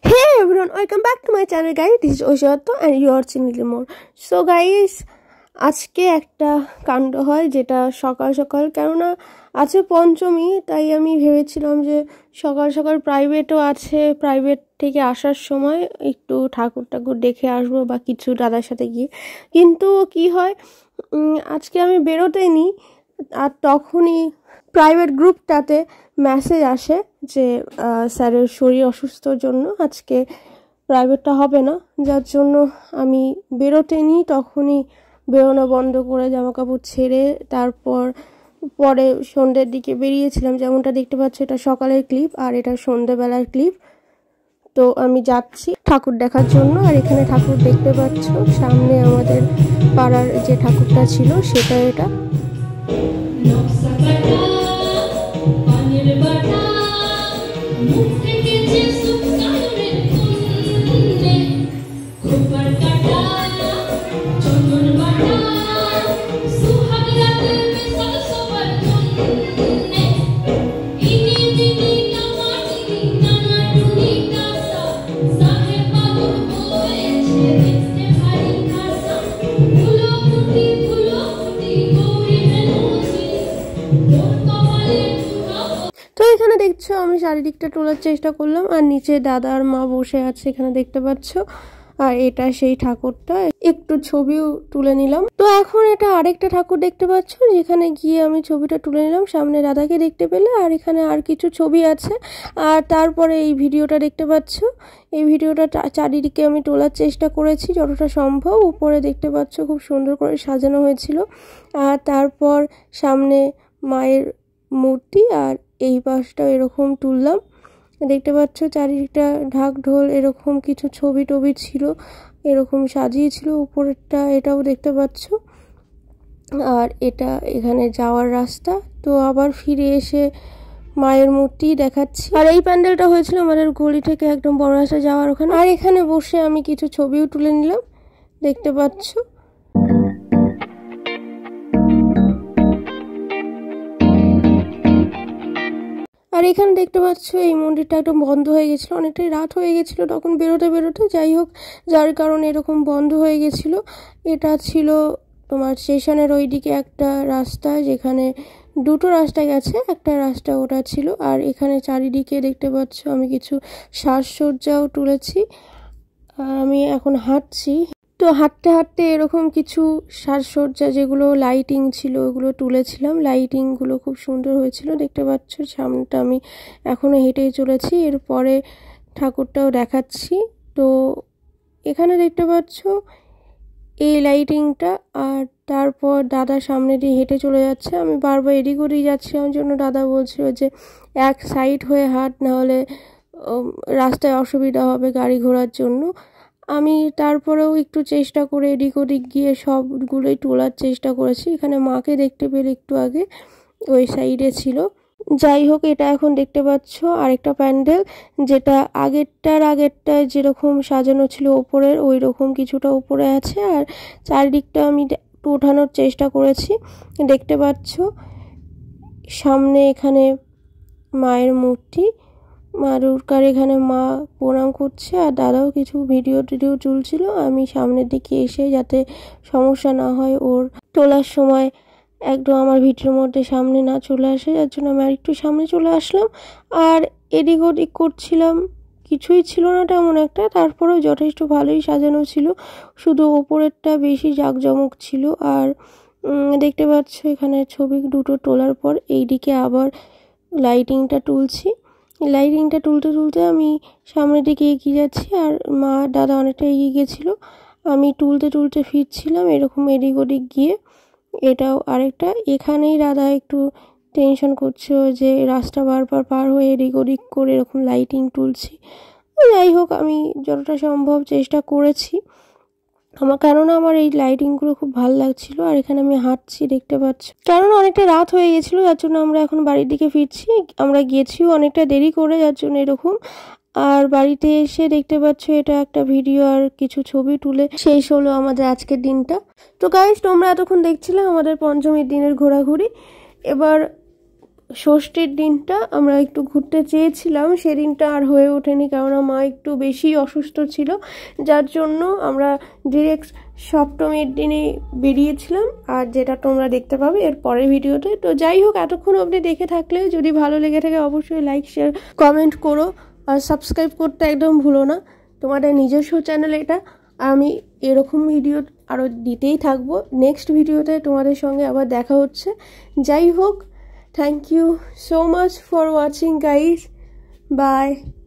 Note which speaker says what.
Speaker 1: Hey everyone, welcome back to my channel guys. This is Oshotto and you are seeing little more. So guys, আজকে একটা কাণ্ড হয় যেটা সকাল সকাল কেননা আছে পঞ্চমী তাই আমি ভেবেছিলাম যে সকাল সকাল প্রাইভেটও আছে প্রাইভেট থেকে আসার সময় একটু ঠাকুর ঠাকুর দেখে আসবো বা কিছু দাদার সাথে গিয়ে কিন্তু কি হয় আজকে আমি বেরোতেই নিই আর তখনই প্রাইভেট গ্রুপটাতে মেসেজ আসে যে স্যারের শরীর অসুস্থর জন্য আজকে প্রাইভেটটা হবে না যার জন্য আমি নিই তখনই বেরোনো বন্ধ করে জামাকাপড় ছেড়ে তারপর পরে সন্ধ্যের দিকে বেরিয়েছিলাম যেমনটা দেখতে পাচ্ছ এটা সকালের ক্লিপ আর এটা সন্ধ্যেবেলার ক্লিপ তো আমি যাচ্ছি ঠাকুর দেখার জন্য আর এখানে ঠাকুর দেখতে পাচ্ছ সামনে আমাদের পাড়ার যে ঠাকুরটা ছিল সেটা এটা Nossa, pra cá, panir pra আমি চারিদিকটা তোলার চেষ্টা করলাম আর নিচে দাদা আর মা বসে আছে এখানে দেখতে পাচ্ছ আর এটা সেই ঠাকুরটা একটু ছবিও তুলে নিলাম তো এখন এটা আরেকটা ঠাকুর দেখতে পাচ্ছ যেখানে গিয়ে আমি ছবিটা তুলে নিলাম সামনে দাদাকে দেখতে পেলে আর এখানে আর কিছু ছবি আছে আর তারপরে এই ভিডিওটা দেখতে পাচ্ছ এই ভিডিওটা চারিদিকে আমি তোলার চেষ্টা করেছি যতটা সম্ভব উপরে দেখতে পাচ্ছ খুব সুন্দর করে সাজানো হয়েছিল আর তারপর সামনে মায়ের মূর্তি আর এই পাশটা এরকম তুললাম দেখতে পাচ্ছ চারিদিকটা ঢাক ঢোল এরকম কিছু ছবি টবি ছিল এরকম সাজিয়েছিল উপরেরটা এটাও দেখতে পাচ্ছ আর এটা এখানে যাওয়ার রাস্তা তো আবার ফিরে এসে মায়ের মূর্তি দেখাচ্ছি আর এই প্যান্ডেলটা হয়েছিল আমাদের গলি থেকে একদম বড় রাস্তা যাওয়ার ওখানে আর এখানে বসে আমি কিছু ছবিও তুলে নিলাম দেখতে পাচ্ছ আর এখানে দেখতে পাচ্ছ এই মন্দিরটা একদম বন্ধ হয়ে গেছিলো অনেকটাই রাত হয়ে গেছিলো তখন বেরোতে বেরোতে যাই হোক যার কারণে এরকম বন্ধ হয়ে গেছিলো এটা ছিল তোমার স্টেশনের ওই দিকে একটা রাস্তা যেখানে দুটো রাস্তা গেছে একটা রাস্তা ওটা ছিল আর এখানে চারিদিকে দেখতে পাচ্ছ আমি কিছু সাজসজ্জাও তুলেছি আর আমি এখন হাঁটছি তো হাঁটতে হাঁটতে এরকম কিছু সাজসজ্জা যেগুলো লাইটিং ছিল ওগুলো তুলেছিলাম লাইটিংগুলো খুব সুন্দর হয়েছিল দেখতে পাচ্ছ সামনেটা আমি এখনও হেঁটেই চলেছি এরপরে ঠাকুরটাও দেখাচ্ছি তো এখানে দেখতে পাচ্ছ এই লাইটিংটা আর তারপর দাদা সামনে দিয়ে হেঁটে চলে যাচ্ছে আমি বারবার এদিক ওদিক যাচ্ছি আমার জন্য দাদা বলছিল যে এক সাইড হয়ে হাঁট নাহলে রাস্তায় অসুবিধা হবে গাড়ি ঘোড়ার জন্য আমি তারপরেও একটু চেষ্টা করে এদিক ওদিক গিয়ে সবগুলোই তোলার চেষ্টা করেছি এখানে মাকে দেখতে পেলে একটু আগে ওই সাইডে ছিল যাই হোক এটা এখন দেখতে পাচ্ছ আরেকটা প্যান্ডেল যেটা আগেরটার আগেরটায় যেরকম সাজানো ছিল ওপরের ওই রকম কিছুটা ওপরে আছে আর চারিদিকটা আমি ওঠানোর চেষ্টা করেছি দেখতে পাচ্ছ সামনে এখানে মায়ের মূর্তি মা দুর্গার এখানে মা প্রণাম করছে আর দাদাও কিছু ভিডিও টিডিও তুলছিল আমি সামনের দিকে এসে যাতে সমস্যা না হয় ওর তোলার সময় একদম আমার ভিডিওর মধ্যে সামনে না চলে আসে যার জন্য আমি আর একটু সামনে চলে আসলাম আর এদিক ওদিক করছিলাম কিছুই ছিল না তেমন একটা তারপরেও যথেষ্ট ভালোই সাজানো ছিল শুধু ওপরেরটা বেশি জাঁকজমক ছিল আর দেখতে পাচ্ছ এখানে ছবি দুটো তোলার পর এইদিকে আবার লাইটিংটা তুলছি লাইটিংটা তুলতে তুলতে আমি সামনের দিকে এগিয়ে যাচ্ছি আর মা দাদা অনেকটা এগিয়ে গেছিলো আমি তুলতে টুলতে ফিরছিলাম এরকম এদিক ওদিক গিয়ে এটাও আরেকটা এখানেই দাদা একটু টেনশন করছে যে রাস্তা বারবার পার হয়ে এদিক ওদিক করে এরকম লাইটিং তুলছি যাই হোক আমি যতটা সম্ভব চেষ্টা করেছি আমার কেননা আমার এই লাইটিংগুলো খুব ভালো লাগছিল আর এখানে আমি হাঁটছি দেখতে পাচ্ছি কারণ অনেকটা রাত হয়ে গেছিলো যার জন্য আমরা এখন বাড়ির দিকে ফিরছি আমরা গেছিও অনেকটা দেরি করে যার জন্য এরকম আর বাড়িতে এসে দেখতে পাচ্ছ এটা একটা ভিডিও আর কিছু ছবি তুলে শেষ হলো আমাদের আজকের দিনটা তো গাইজ তোমরা এতক্ষণ দেখছিলে আমাদের পঞ্চমীর দিনের ঘোরাঘুরি এবার ষষ্ঠীর দিনটা আমরা একটু ঘুরতে চেয়েছিলাম সেদিনটা আর হয়ে ওঠেনি কেননা মা একটু বেশি অসুস্থ ছিল যার জন্য আমরা ডিরেক্ট সপ্তমীর দিনে বেরিয়েছিলাম আর যেটা তোমরা দেখতে পাবে এর পরের ভিডিওতে তো যাই হোক এতক্ষণ অবধি দেখে থাকলে যদি ভালো লেগে থাকে অবশ্যই লাইক শেয়ার কমেন্ট করো আর সাবস্ক্রাইব করতে একদম ভুলো না তোমাদের নিজস্ব চ্যানেল এটা আমি এরকম ভিডিও আরও দিতেই থাকবো নেক্সট ভিডিওতে তোমাদের সঙ্গে আবার দেখা হচ্ছে যাই হোক thank you so much for watching guys bye